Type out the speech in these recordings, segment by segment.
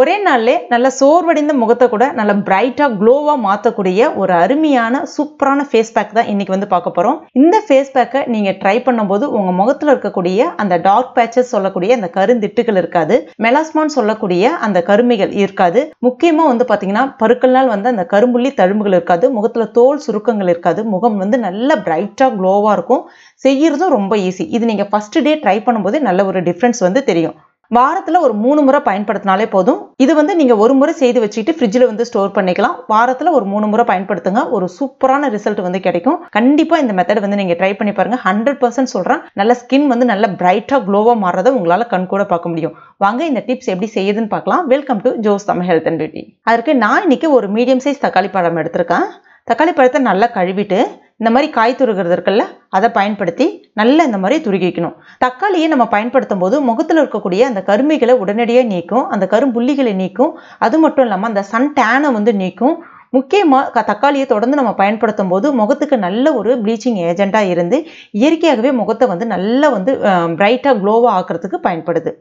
ஒரே நாள்லே நல்ல சோர்வடைந்த முகத்தை கூட நல்ல பிரைட்டாக க்ளோவாக மாற்றக்கூடிய ஒரு அருமையான சூப்பரான ஃபேஸ் பேக் தான் இன்றைக்கி வந்து பார்க்க போகிறோம் இந்த ஃபேஸ் பேக்கை நீங்கள் ட்ரை பண்ணும்போது உங்கள் முகத்தில் இருக்கக்கூடிய அந்த டார்க் பேச்சஸ் சொல்லக்கூடிய அந்த கருந்திட்டுகள் இருக்காது மெலாஸ்மான் சொல்லக்கூடிய அந்த கருமைகள் இருக்காது முக்கியமாக வந்து பார்த்தீங்கன்னா பருக்கள்னால் வந்து அந்த கரும்புள்ளி தழும்புகள் இருக்காது முகத்தில் தோல் சுருக்கங்கள் இருக்காது முகம் வந்து நல்ல பிரைட்டாக க்ளோவாக இருக்கும் செய்கிறதும் ரொம்ப ஈஸி இது நீங்கள் ஃபஸ்ட்டு டே ட்ரை பண்ணும்போது நல்ல ஒரு டிஃப்ரென்ஸ் வந்து தெரியும் வாரத்தில் ஒரு மூணு முறை பயன்படுத்தினாலே போதும் இது வந்து நீங்கள் ஒரு முறை செய்து வச்சுட்டு ஃப்ரிட்ஜில் வந்து ஸ்டோர் பண்ணிக்கலாம் வாரத்தில் ஒரு மூணு முறை பயன்படுத்துங்க ஒரு சூப்பரான ரிசல்ட் வந்து கிடைக்கும் கண்டிப்பாக இந்த மெத்தட் வந்து நீங்கள் ட்ரை பண்ணி பாருங்கள் ஹண்ட்ரட் பர்சன்ட் சொல்கிறேன் நல்ல ஸ்கின் வந்து நல்ல பிரைட்டாக க்ளோவாக மாறுறதை உங்களால் கண் கூட பார்க்க முடியும் வாங்க இந்த டிப்ஸ் எப்படி செய்யுதுன்னு பார்க்கலாம் வெல்கம் டு ஜோஸ் தம் ஹெல்த் அண்ட் பியூட்டி அதற்கு நான் இன்னைக்கு ஒரு மீடியம் சைஸ் தக்காளி பழம் எடுத்திருக்கேன் தக்காளி பழத்தை நல்லா கழுவிட்டு இந்த மாதிரி காய் துருகிறது இருக்குல்ல அதை பயன்படுத்தி நல்லா இந்த மாதிரி துருகி வைக்கணும் தக்காளியை நம்ம பயன்படுத்தும் போது முகத்தில் இருக்கக்கூடிய அந்த கருமைகளை உடனடியாக நீக்கும் அந்த கரும்புள்ளிகளை நீக்கும் அது மட்டும் இல்லாமல் அந்த சன் டேனை வந்து நீக்கும் முக்கியமாக தக்காளியை தொடர்ந்து நம்ம பயன்படுத்தும் போது முகத்துக்கு நல்ல ஒரு ப்ளீச்சிங் ஏஜெண்ட்டாக இருந்து இயற்கையாகவே முகத்தை வந்து நல்லா வந்து பிரைட்டாக க்ளோவாக ஆக்கிறதுக்கு பயன்படுது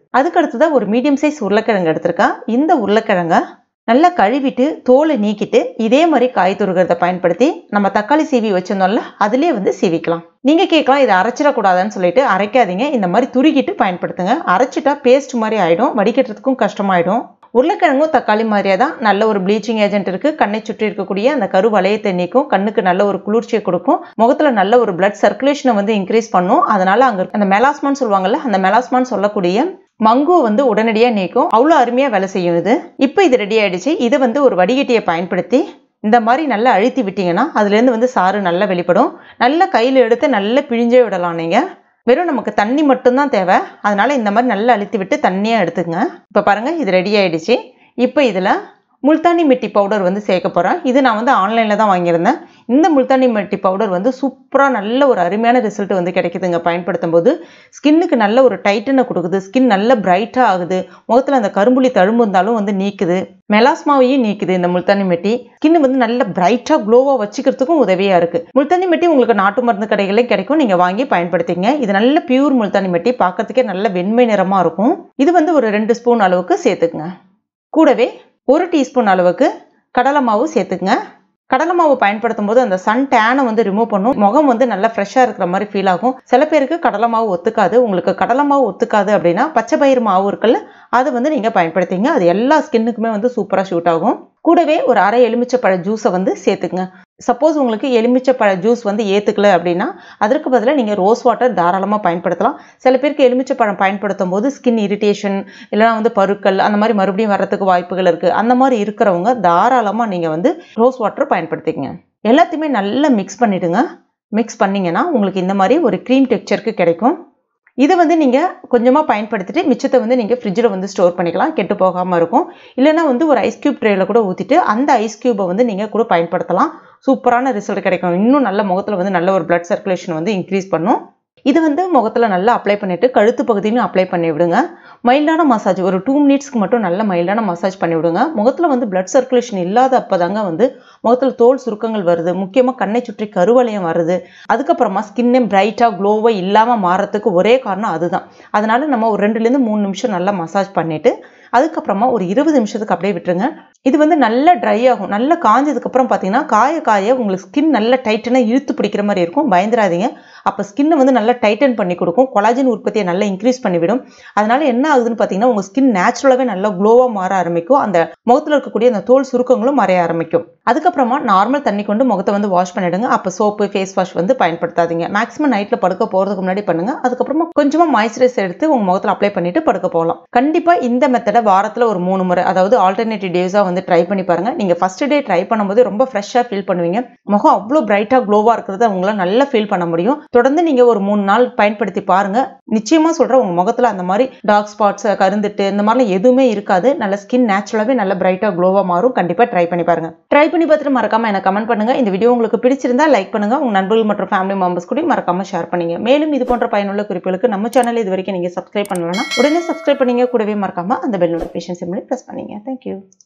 தான் ஒரு மீடியம் சைஸ் உருளைக்கிழங்கு எடுத்திருக்கா இந்த உருளைக்கிழங்கை நல்லா கழுவிட்டு தோலை நீக்கிட்டு இதே மாதிரி காய் துருகிறத பயன்படுத்தி நம்ம தக்காளி சீவி வச்சிருந்தோம்ல அதுலேயே வந்து சீவிக்கலாம் நீங்கள் கேட்கலாம் இதை அரைச்சிடக்கூடாதுன்னு சொல்லிட்டு அரைக்காதீங்க இந்த மாதிரி துருகிட்டு பயன்படுத்துங்க அரைச்சிட்டா பேஸ்ட் மாதிரி ஆகிடும் வடிக்கட்டுறதுக்கும் கஷ்டமாயிடும் உருளைக்கிழங்கும் தக்காளி மாதிரியே தான் நல்ல ஒரு ப்ளீச்சிங் ஏஜென்ட் இருக்குது கண்ணை சுற்றி இருக்கக்கூடிய அந்த கரு வளையத்தை நீக்கும் கண்ணுக்கு நல்ல ஒரு குளிர்ச்சியை கொடுக்கும் முகத்தில் நல்ல ஒரு பிளட் சர்க்குலேஷனை வந்து இன்க்ரீஸ் பண்ணும் அதனால் அங்கே அந்த மெலாஸ்மான்னு சொல்லுவாங்கல்ல அந்த மெலாஸ்மான்னு சொல்லக்கூடிய மங்கு வந்து உடனடியாக நீக்கும் அவ்வளோ அருமையாக வேலை செய்யும் இது இப்போ இது ரெடி ஆகிடுச்சு இதை வந்து ஒரு வடிகட்டியை பயன்படுத்தி இந்த மாதிரி நல்லா அழுத்தி விட்டிங்கன்னா அதுலேருந்து வந்து சாறு நல்லா வெளிப்படும் நல்லா கையில் எடுத்து நல்லா பிழிஞ்சே விடலாம் நீங்கள் வெறும் நமக்கு தண்ணி மட்டும்தான் தேவை அதனால் இந்த மாதிரி நல்லா அழுத்தி விட்டு தண்ணியாக எடுத்துங்க இப்போ பாருங்கள் இது ரெடி ஆகிடுச்சு இப்போ இதில் முல்தானி மிட்டி பவுடர் வந்து சேர்க்க போகிறேன் இது நான் வந்து ஆன்லைனில் தான் வாங்கியிருந்தேன் இந்த முல்தானி மட்டி பவுடர் வந்து சூப்பராக நல்ல ஒரு அருமையான ரிசல்ட் வந்து கிடைக்குதுங்க பயன்படுத்தும் போது ஸ்கின்னுக்கு நல்ல ஒரு டைட்டனை கொடுக்குது ஸ்கின் நல்ல பிரைட்டாக ஆகுது முகத்தில் அந்த கரும்புலி தழும்பு இருந்தாலும் வந்து நீக்குது மெலாஸ்மாவையும் நீக்குது இந்த முல்தானி மெட்டி ஸ்கின் வந்து நல்ல பிரைட்டாக க்ளோவாக வச்சுக்கிறதுக்கும் உதவியாக இருக்குது முல்தானி மெட்டி உங்களுக்கு நாட்டு மருந்து கடைகளே கிடைக்கும் நீங்கள் வாங்கி பயன்படுத்திங்க இது நல்ல பியூர் முல்தானி மெட்டி பார்க்கறதுக்கே நல்ல வெண்மை நிறமாக இருக்கும் இது வந்து ஒரு ரெண்டு ஸ்பூன் அளவுக்கு சேர்த்துக்குங்க கூடவே ஒரு டீஸ்பூன் அளவுக்கு கடலை மாவு சேர்த்துக்குங்க கடலை மாவு பயன்படுத்தும் போது அந்த சன் டேனை வந்து ரிமூவ் பண்ணும் முகம் வந்து நல்லா ஃப்ரெஷ்ஷாக இருக்கிற மாதிரி ஃபீல் ஆகும் சில பேருக்கு கடலை மாவு ஒத்துக்காது உங்களுக்கு கடலை மாவு ஒத்துக்காது அப்படின்னா பச்சை பயிர் மாவு இருக்குல்ல அது வந்து நீங்கள் பயன்படுத்திங்க அது எல்லா ஸ்கின்னுக்குமே வந்து சூப்பராக ஷூட் ஆகும் கூடவே ஒரு அரை எலுமிச்சை பழ ஜூஸை வந்து சேர்த்துக்குங்க சப்போஸ் உங்களுக்கு எலுமிச்சப்பழ ஜூஸ் வந்து ஏற்றுக்கல அப்படின்னா அதற்கு பதிலாக நீங்கள் ரோஸ் வாட்டர் தாராளமாக பயன்படுத்தலாம் சில பேருக்கு எலுமிச்சப்பழம் பயன்படுத்தும் போது ஸ்கின் இரிட்டேஷன் இல்லைனா வந்து பருக்கள் அந்த மாதிரி மறுபடியும் வர்றதுக்கு வாய்ப்புகள் இருக்குது அந்த மாதிரி இருக்கிறவங்க தாராளமாக நீங்கள் வந்து ரோஸ் வாட்டர் பயன்படுத்திக்கங்க எல்லாத்தையுமே நல்லா மிக்ஸ் பண்ணிவிடுங்க மிக்ஸ் பண்ணிங்கன்னா உங்களுக்கு இந்த மாதிரி ஒரு க்ரீம் டெக்ஸ்சருக்கு கிடைக்கும் இதை வந்து நீங்கள் கொஞ்சமாக பயன்படுத்திட்டு மிச்சத்தை வந்து நீங்கள் ஃப்ரிட்ஜில் வந்து ஸ்டோர் பண்ணிக்கலாம் கெட்டு போகாமல் இருக்கும் இல்லைனா வந்து ஒரு ஐஸ் க்யூப் ட்ரேயில் கூட ஊற்றிட்டு அந்த ஐஸ் க்யூப்பை வந்து நீங்கள் கூட பயன்படுத்தலாம் சூப்பரான ரிசல்ட் கிடைக்கும் இன்னும் நல்ல முகத்தில் வந்து நல்ல ஒரு பிளட் சர்க்குலேஷன் வந்து இன்க்ரீஸ் பண்ணும் இது வந்து முகத்தில் நல்லா அப்ளை பண்ணிவிட்டு கழுத்து பகுதியிலையும் அப்ளை பண்ணி விடுங்க மைல்டான மசாஜ் ஒரு டூ மினிட்ஸ்க்கு மட்டும் நல்ல மைல்டான மசாஜ் பண்ணிவிடுங்க முகத்தில் வந்து பிளட் சர்க்குலேஷன் இல்லாத அப்போ தாங்க வந்து முகத்தில் தோல் சுருக்கங்கள் வருது முக்கியமாக கண்ணை சுற்றி கருவலையும் வருது அதுக்கப்புறமா ஸ்கின்னே பிரைட்டாக க்ளோவாக இல்லாமல் மாறத்துக்கு ஒரே காரணம் அதுதான் அதனால் நம்ம ஒரு ரெண்டுலேருந்து மூணு நிமிஷம் நல்லா மசாஜ் பண்ணிவிட்டு அதுக்கப்புறமா ஒரு இருபது நிமிஷத்துக்கு அப்படியே விட்டுருங்க இது வந்து நல்லா ட்ரை ஆகும் நல்லா காஞ்சதுக்கப்புறம் பார்த்தீங்கன்னா காய காய உங்களுக்கு ஸ்கின் நல்லா டைட்டனாக இழுத்து பிடிக்கிற மாதிரி இருக்கும் பயந்துடாதீங்க அப்போ ஸ்கின்னை வந்து நல்லா டைட்டன் பண்ணி கொடுக்கும் கொலாஜின் உற்பத்தியை நல்லா இன்க்ரீஸ் பண்ணிவிடும் அதனால என்ன ஆகுதுன்னு பார்த்தீங்கன்னா உங்கள் ஸ்கின் நேச்சுரலாகவே நல்லா க்ளோவாக மாற ஆரம்பிக்கும் அந்த முகத்தில் இருக்கக்கூடிய அந்த தோல் சுருக்கங்களும் மறைய ஆரம்பிக்கும் அதுக்கப்புறமா நார்மல் தண்ணி கொண்டு முகத்தை வந்து வாஷ் பண்ணிவிடுங்க அப்போ சோப்பு ஃபேஸ் வாஷ் வந்து பயன்படுத்தாதீங்க மேக்ஸிமம் நைட்டில் படுக்க போகிறதுக்கு முன்னாடி பண்ணுங்கள் அதுக்கப்புறமா கொஞ்சமாக மாய்ஸ்சரைசர் எடுத்து உங்கள் முகத்தில் அப்ளை பண்ணிவிட்டு படுக்க போகலாம் கண்டிப்பாக இந்த மெத்தடை வாரத்தில் ஒரு மூணு முறை அதாவது ஆல்டர்னேட்டிவ் டேஸாக வந்து ட்ரை பண்ணி பாருங்கள் நீங்கள் ஃபஸ்ட் டே ட்ரை பண்ணும்போது ரொம்ப ஃப்ரெஷ்ஷாக ஃபீல் பண்ணுவீங்க முகம் அவ்வளோ பிரைட்டாக க்ளோவாக இருக்கிறத உங்களால் நல்லா ஃபீல் பண்ண முடியும் தொடர்ந்து நீங்கள் ஒரு மூணு நாள் பயன்படுத்தி பாருங்கள் நிச்சயமாக சொல்கிறேன் உங்கள் முகத்தில் அந்த மாதிரி டார்க் ஸ்பாட்ஸ் கருந்துட்டு இந்த மாதிரிலாம் எதுவுமே இருக்காது நல்ல ஸ்கின் நேச்சுரலாகவே நல்ல பிரைட்டாக க்ளோவாக மாறும் கண்டிப்பாக ட்ரை பண்ணி பாருங்கள் ட்ரை பண்ணி பார்த்துட்டு மறக்காமல் எனக்கு கமெண்ட் பண்ணுங்கள் இந்த வீடியோ உங்களுக்கு பிடிச்சிருந்தா லைக் பண்ணுங்கள் உங்கள் நண்பர்கள் மற்றும் ஃபேமிலி மெம்பர்ஸ் கூட மறக்காமல் ஷேர் பண்ணுங்க மேலும் இது போன்ற பயனுள்ள குறிப்புகளுக்கு நம்ம சேனல் இது வரைக்கும் நீங்கள் சப்ஸ்கிரைப் பண்ணலன்னா உடனே சப்ஸ்கிரைப் பண்ணிங்க கூடவே மறக்காமல் அந்த பெல் நோட்டிஃபிகேஷன் சிம்லையும் ப்ரெஸ் பண்ணிங்க தேங்க்யூ